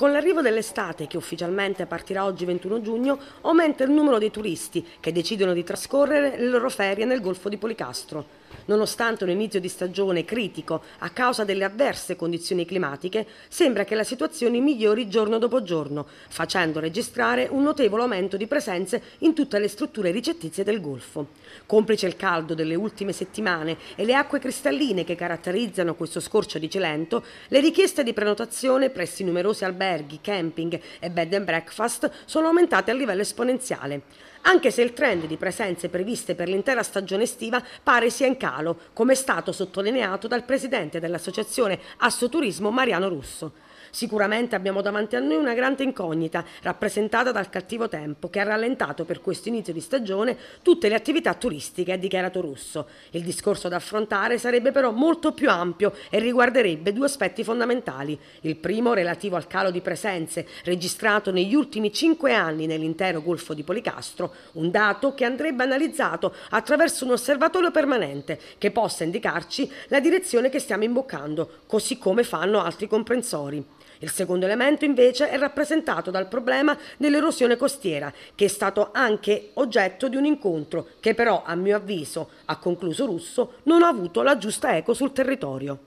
Con l'arrivo dell'estate, che ufficialmente partirà oggi 21 giugno, aumenta il numero dei turisti che decidono di trascorrere le loro ferie nel Golfo di Policastro. Nonostante un inizio di stagione critico a causa delle avverse condizioni climatiche, sembra che la situazione migliori giorno dopo giorno, facendo registrare un notevole aumento di presenze in tutte le strutture ricettizie del Golfo. Complice il caldo delle ultime settimane e le acque cristalline che caratterizzano questo scorcio di Cilento, le richieste di prenotazione presso i numerosi alberghi, camping e bed and breakfast sono aumentate a livello esponenziale, anche se il trend di presenze previste per l'intera stagione estiva pare sia in calo, come è stato sottolineato dal presidente dell'associazione Assoturismo Mariano Russo. Sicuramente abbiamo davanti a noi una grande incognita, rappresentata dal cattivo tempo, che ha rallentato per questo inizio di stagione tutte le attività turistiche, ha dichiarato Russo. Il discorso da affrontare sarebbe però molto più ampio e riguarderebbe due aspetti fondamentali. Il primo relativo al calo di presenze registrato negli ultimi cinque anni nell'intero Golfo di Policastro, un dato che andrebbe analizzato attraverso un osservatorio permanente che possa indicarci la direzione che stiamo imboccando, così come fanno altri comprensori. Il secondo elemento invece è rappresentato dal problema dell'erosione costiera, che è stato anche oggetto di un incontro che però, a mio avviso, ha concluso Russo, non ha avuto la giusta eco sul territorio.